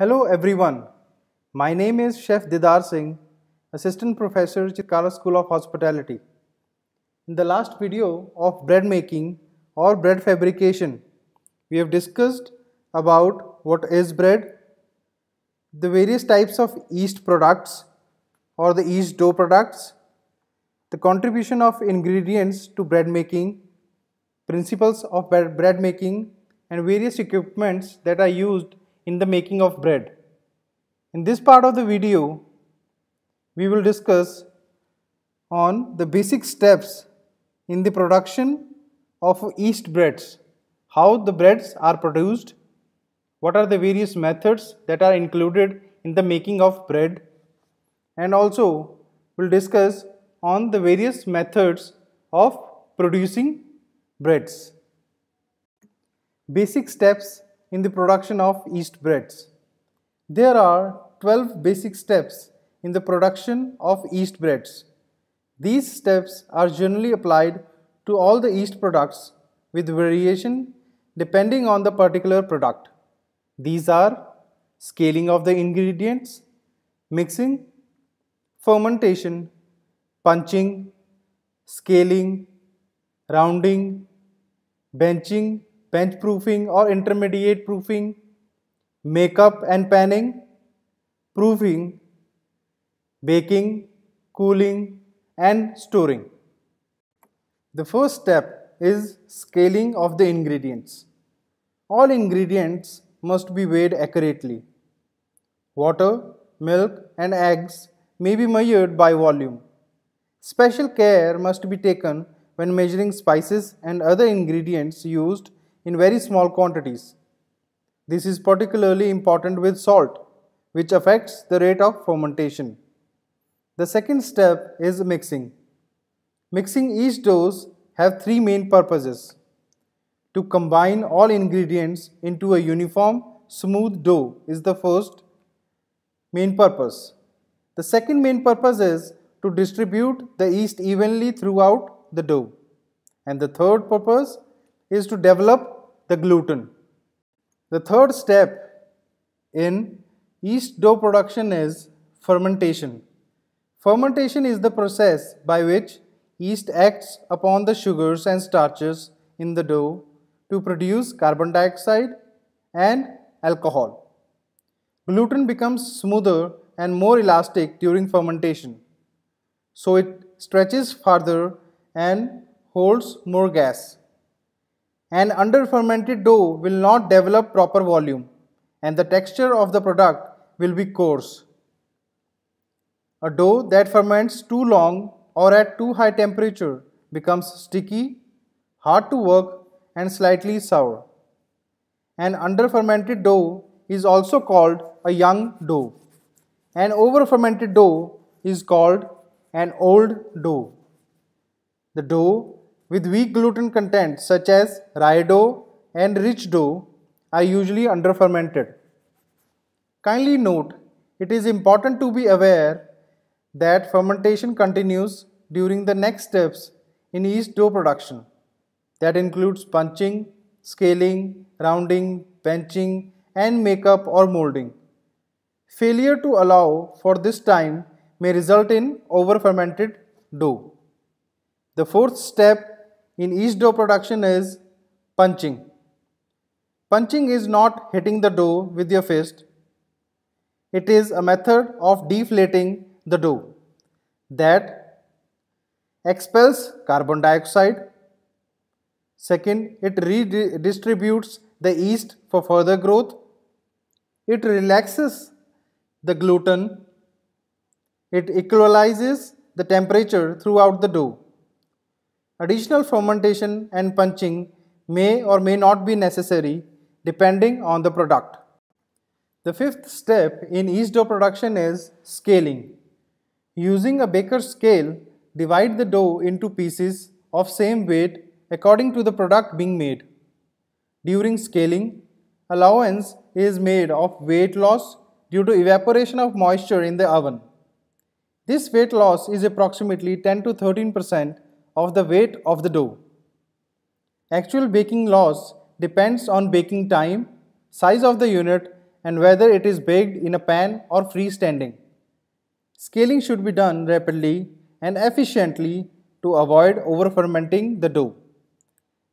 Hello everyone. My name is Chef Didar Singh, Assistant Professor Chikara School of Hospitality. In the last video of bread making or bread fabrication, we have discussed about what is bread, the various types of yeast products or the yeast dough products, the contribution of ingredients to bread making, principles of bread making and various equipments that are used in the making of bread. In this part of the video, we will discuss on the basic steps in the production of yeast breads, how the breads are produced, what are the various methods that are included in the making of bread and also we will discuss on the various methods of producing breads. Basic steps in the production of yeast breads. There are 12 basic steps in the production of yeast breads. These steps are generally applied to all the yeast products with variation depending on the particular product. These are scaling of the ingredients, mixing, fermentation, punching, scaling, rounding, benching, bench proofing or intermediate proofing, makeup and panning, proofing, baking, cooling and storing. The first step is scaling of the ingredients. All ingredients must be weighed accurately. Water, milk and eggs may be measured by volume. Special care must be taken when measuring spices and other ingredients used in very small quantities. This is particularly important with salt, which affects the rate of fermentation. The second step is mixing. Mixing each dose have three main purposes. To combine all ingredients into a uniform smooth dough is the first main purpose. The second main purpose is to distribute the yeast evenly throughout the dough. And the third purpose is to develop the gluten. The third step in yeast dough production is fermentation. Fermentation is the process by which yeast acts upon the sugars and starches in the dough to produce carbon dioxide and alcohol. Gluten becomes smoother and more elastic during fermentation. So it stretches farther and holds more gas. An under-fermented dough will not develop proper volume and the texture of the product will be coarse. A dough that ferments too long or at too high temperature becomes sticky, hard to work and slightly sour. An under-fermented dough is also called a young dough. An over-fermented dough is called an old dough. The dough with weak gluten content such as rye dough and rich dough are usually under fermented. Kindly note, it is important to be aware that fermentation continues during the next steps in yeast dough production. That includes punching, scaling, rounding, benching and makeup or molding. Failure to allow for this time may result in over fermented dough. The fourth step in each dough production is punching. Punching is not hitting the dough with your fist. It is a method of deflating the dough that expels carbon dioxide. Second, it redistributes the yeast for further growth. It relaxes the gluten. It equalizes the temperature throughout the dough. Additional fermentation and punching may or may not be necessary depending on the product. The fifth step in yeast dough production is scaling. Using a baker's scale, divide the dough into pieces of same weight according to the product being made. During scaling, allowance is made of weight loss due to evaporation of moisture in the oven. This weight loss is approximately 10 to 13 percent of the weight of the dough. Actual baking loss depends on baking time, size of the unit and whether it is baked in a pan or freestanding. Scaling should be done rapidly and efficiently to avoid over fermenting the dough.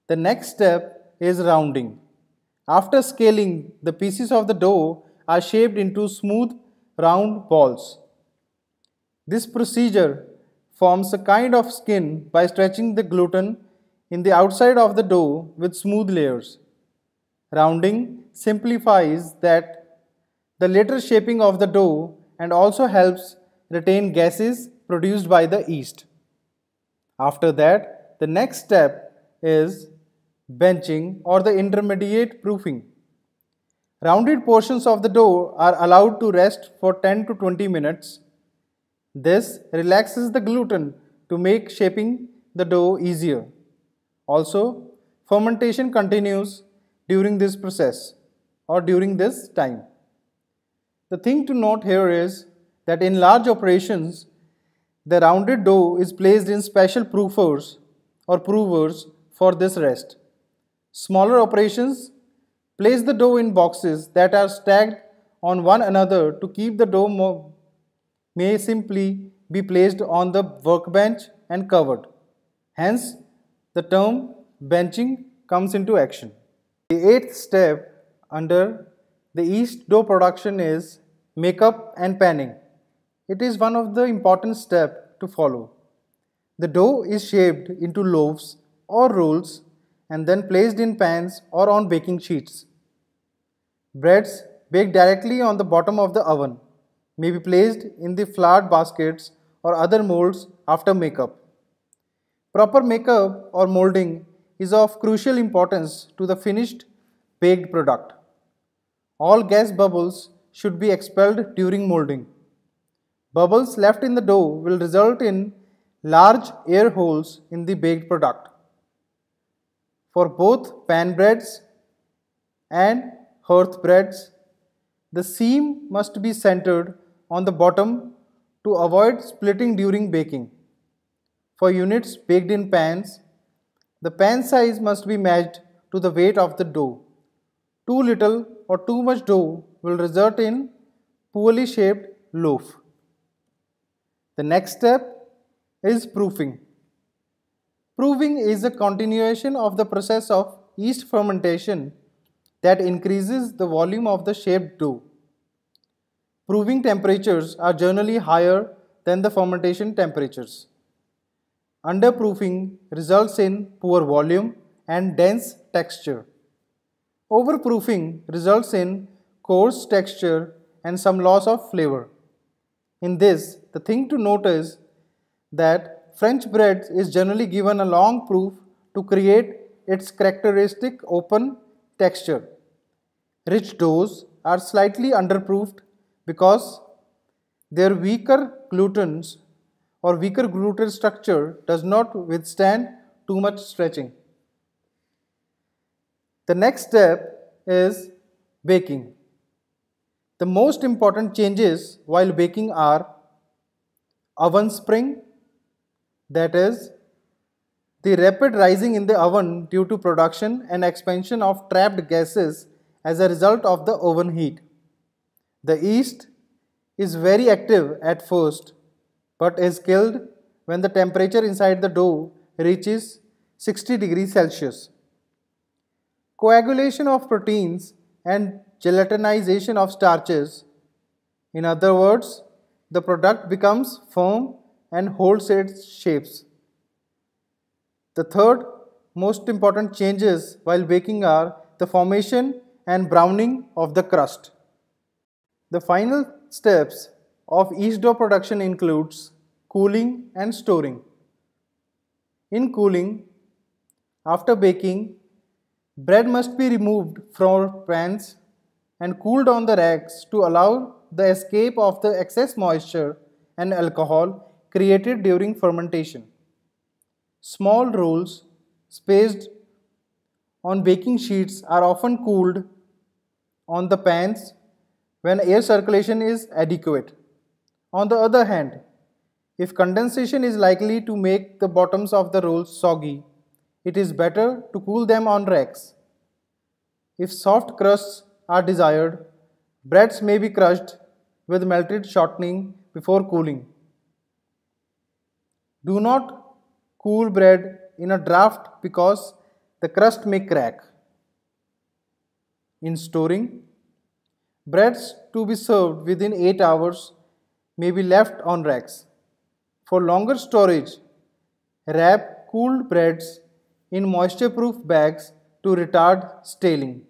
The next step is rounding. After scaling, the pieces of the dough are shaped into smooth round balls. This procedure forms a kind of skin by stretching the gluten in the outside of the dough with smooth layers. Rounding simplifies that the later shaping of the dough and also helps retain gases produced by the yeast. After that, the next step is benching or the intermediate proofing. Rounded portions of the dough are allowed to rest for 10 to 20 minutes this relaxes the gluten to make shaping the dough easier. Also, fermentation continues during this process or during this time. The thing to note here is that in large operations, the rounded dough is placed in special proofers or provers for this rest. Smaller operations place the dough in boxes that are stacked on one another to keep the dough more may simply be placed on the workbench and covered. Hence, the term benching comes into action. The eighth step under the yeast dough production is makeup and panning. It is one of the important steps to follow. The dough is shaped into loaves or rolls and then placed in pans or on baking sheets. Breads baked directly on the bottom of the oven may be placed in the flat baskets or other molds after makeup. Proper makeup or molding is of crucial importance to the finished baked product. All gas bubbles should be expelled during molding. Bubbles left in the dough will result in large air holes in the baked product. For both pan breads and hearth breads, the seam must be centered on the bottom to avoid splitting during baking. For units baked in pans, the pan size must be matched to the weight of the dough. Too little or too much dough will result in poorly shaped loaf. The next step is proofing. Proofing is a continuation of the process of yeast fermentation that increases the volume of the shaped dough. Proving temperatures are generally higher than the fermentation temperatures. Underproofing results in poor volume and dense texture. Overproofing results in coarse texture and some loss of flavor. In this, the thing to note is that French bread is generally given a long proof to create its characteristic open texture. Rich doughs are slightly underproofed because their weaker glutens or weaker gluten structure does not withstand too much stretching. The next step is baking. The most important changes while baking are oven spring that is the rapid rising in the oven due to production and expansion of trapped gases as a result of the oven heat. The yeast is very active at first but is killed when the temperature inside the dough reaches 60 degrees Celsius. Coagulation of proteins and gelatinization of starches. In other words, the product becomes firm and holds its shapes. The third most important changes while baking are the formation and browning of the crust. The final steps of each dough production includes cooling and storing. In cooling, after baking, bread must be removed from pans and cooled on the racks to allow the escape of the excess moisture and alcohol created during fermentation. Small rolls spaced on baking sheets are often cooled on the pans when air circulation is adequate. On the other hand, if condensation is likely to make the bottoms of the rolls soggy, it is better to cool them on racks. If soft crusts are desired, breads may be crushed with melted shortening before cooling. Do not cool bread in a draft because the crust may crack. In storing, Breads to be served within 8 hours may be left on racks. For longer storage, wrap cooled breads in moisture-proof bags to retard staling.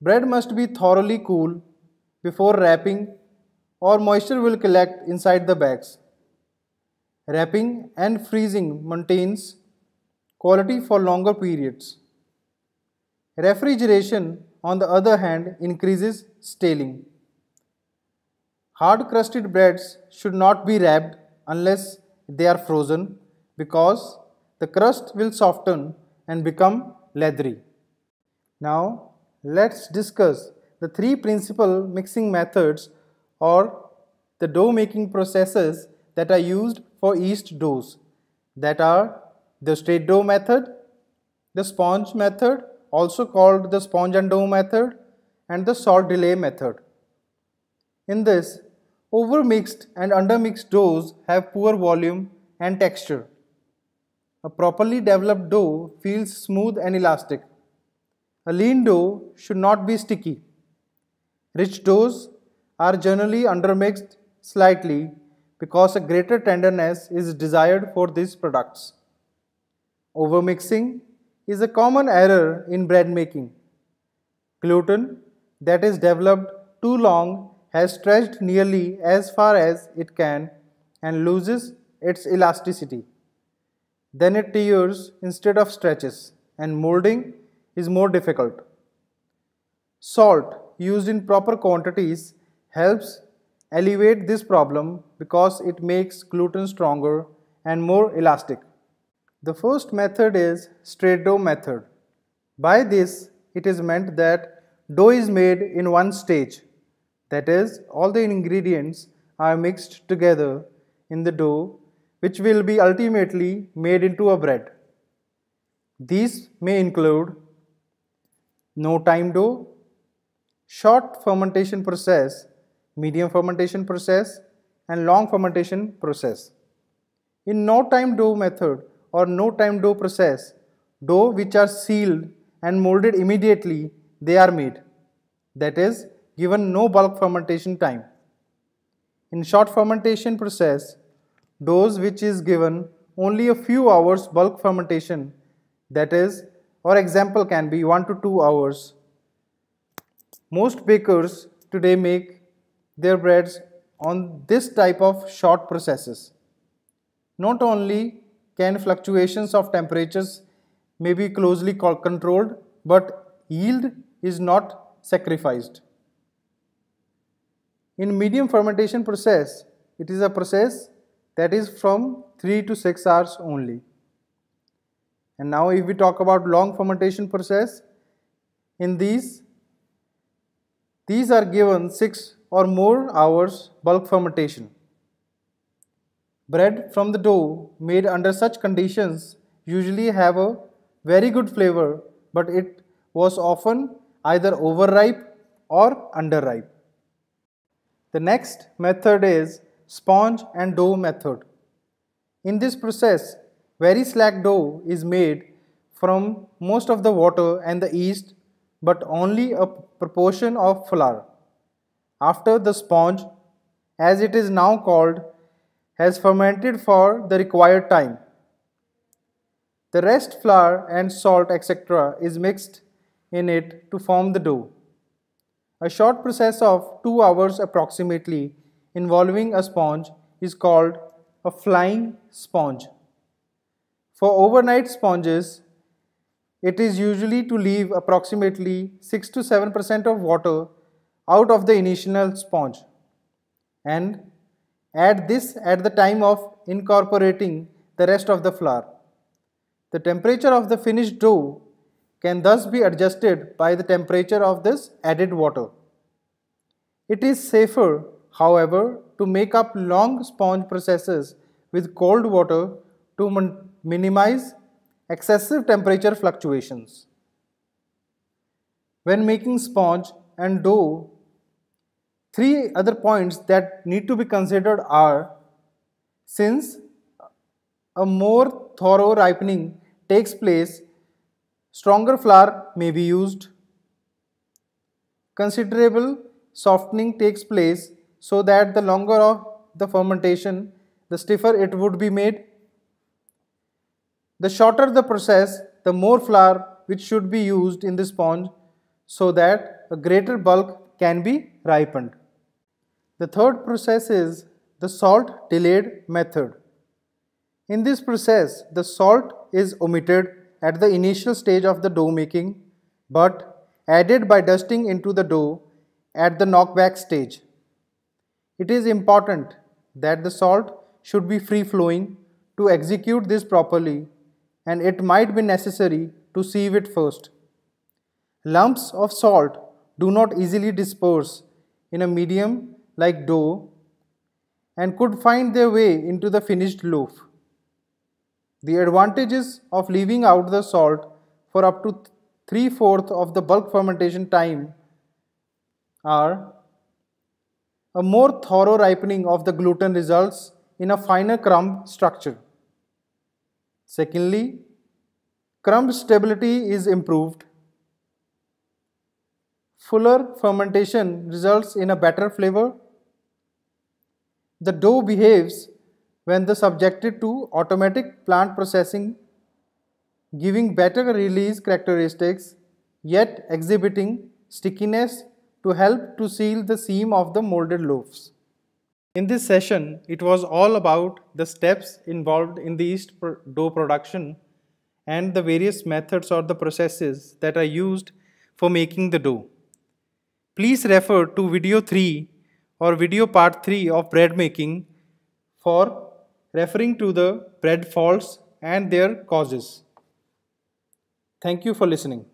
Bread must be thoroughly cool before wrapping or moisture will collect inside the bags. Wrapping and freezing maintains quality for longer periods. Refrigeration on the other hand, increases staling. Hard crusted breads should not be wrapped unless they are frozen because the crust will soften and become leathery. Now let's discuss the three principal mixing methods or the dough making processes that are used for yeast doughs that are the straight dough method, the sponge method also called the sponge and dough method and the salt delay method. In this, overmixed and undermixed doughs have poor volume and texture. A properly developed dough feels smooth and elastic. A lean dough should not be sticky. Rich doughs are generally undermixed slightly because a greater tenderness is desired for these products. Overmixing is a common error in bread making. Gluten that is developed too long has stretched nearly as far as it can and loses its elasticity. Then it tears instead of stretches and molding is more difficult. Salt used in proper quantities helps alleviate this problem because it makes gluten stronger and more elastic. The first method is straight dough method. By this, it is meant that dough is made in one stage. That is, all the ingredients are mixed together in the dough which will be ultimately made into a bread. These may include no time dough, short fermentation process, medium fermentation process and long fermentation process. In no time dough method, or no time dough process. Dough which are sealed and molded immediately they are made. That is given no bulk fermentation time. In short fermentation process, doughs which is given only a few hours bulk fermentation that is or example can be 1 to 2 hours. Most bakers today make their breads on this type of short processes. Not only can fluctuations of temperatures may be closely controlled but yield is not sacrificed. In medium fermentation process, it is a process that is from 3 to 6 hours only. And now if we talk about long fermentation process, in these, these are given 6 or more hours bulk fermentation. Bread from the dough made under such conditions usually have a very good flavor, but it was often either overripe or underripe. The next method is sponge and dough method. In this process, very slack dough is made from most of the water and the yeast, but only a proportion of flour. After the sponge, as it is now called, has fermented for the required time. The rest flour and salt etc. is mixed in it to form the dough. A short process of 2 hours approximately involving a sponge is called a flying sponge. For overnight sponges, it is usually to leave approximately 6 to 7% of water out of the initial sponge and Add this at the time of incorporating the rest of the flour. The temperature of the finished dough can thus be adjusted by the temperature of this added water. It is safer, however, to make up long sponge processes with cold water to minimize excessive temperature fluctuations. When making sponge and dough Three other points that need to be considered are since a more thorough ripening takes place, stronger flour may be used. Considerable softening takes place so that the longer of the fermentation, the stiffer it would be made. The shorter the process, the more flour which should be used in the sponge so that a greater bulk can be ripened. The third process is the salt delayed method. In this process, the salt is omitted at the initial stage of the dough making but added by dusting into the dough at the knockback stage. It is important that the salt should be free flowing to execute this properly and it might be necessary to sieve it first. Lumps of salt do not easily disperse in a medium like dough and could find their way into the finished loaf. The advantages of leaving out the salt for up to 3 fourths of the bulk fermentation time are a more thorough ripening of the gluten results in a finer crumb structure. Secondly, crumb stability is improved. Fuller fermentation results in a better flavor the dough behaves when the subjected to automatic plant processing giving better release characteristics yet exhibiting stickiness to help to seal the seam of the molded loaves. In this session, it was all about the steps involved in the yeast dough production and the various methods or the processes that are used for making the dough. Please refer to video 3 or video part 3 of bread making for referring to the bread faults and their causes. Thank you for listening.